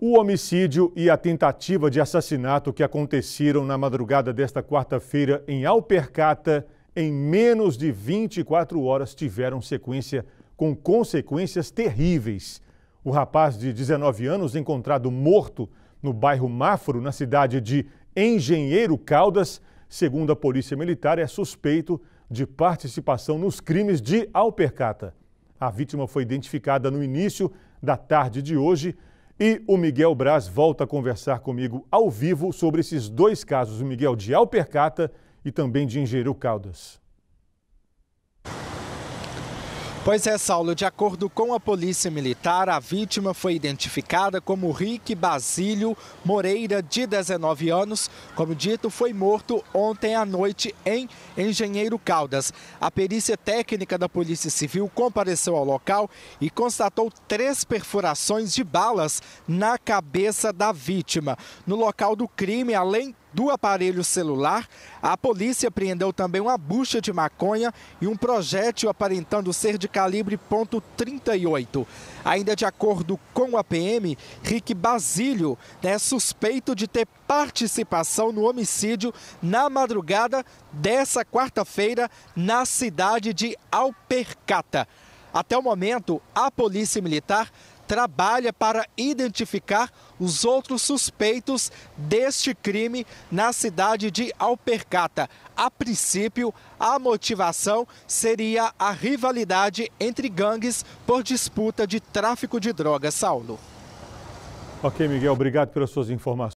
O homicídio e a tentativa de assassinato que aconteceram na madrugada desta quarta-feira em Alpercata, em menos de 24 horas, tiveram sequência com consequências terríveis. O rapaz de 19 anos, encontrado morto no bairro Máforo, na cidade de Engenheiro Caldas, segundo a Polícia Militar, é suspeito de participação nos crimes de Alpercata. A vítima foi identificada no início da tarde de hoje e o Miguel Braz volta a conversar comigo ao vivo sobre esses dois casos, o Miguel de Alpercata e também de Engenheiro Caldas. Pois é, Saulo, de acordo com a Polícia Militar, a vítima foi identificada como Rick Basílio Moreira, de 19 anos. Como dito, foi morto ontem à noite em Engenheiro Caldas. A perícia técnica da Polícia Civil compareceu ao local e constatou três perfurações de balas na cabeça da vítima. No local do crime, além do aparelho celular. A polícia apreendeu também uma bucha de maconha e um projétil aparentando ser de calibre .38. Ainda de acordo com a PM, Rick Basílio é né, suspeito de ter participação no homicídio na madrugada dessa quarta-feira na cidade de Alpercata. Até o momento, a Polícia Militar trabalha para identificar os outros suspeitos deste crime na cidade de Alpercata. A princípio, a motivação seria a rivalidade entre gangues por disputa de tráfico de drogas. Saulo. Ok, Miguel, obrigado pelas suas informações.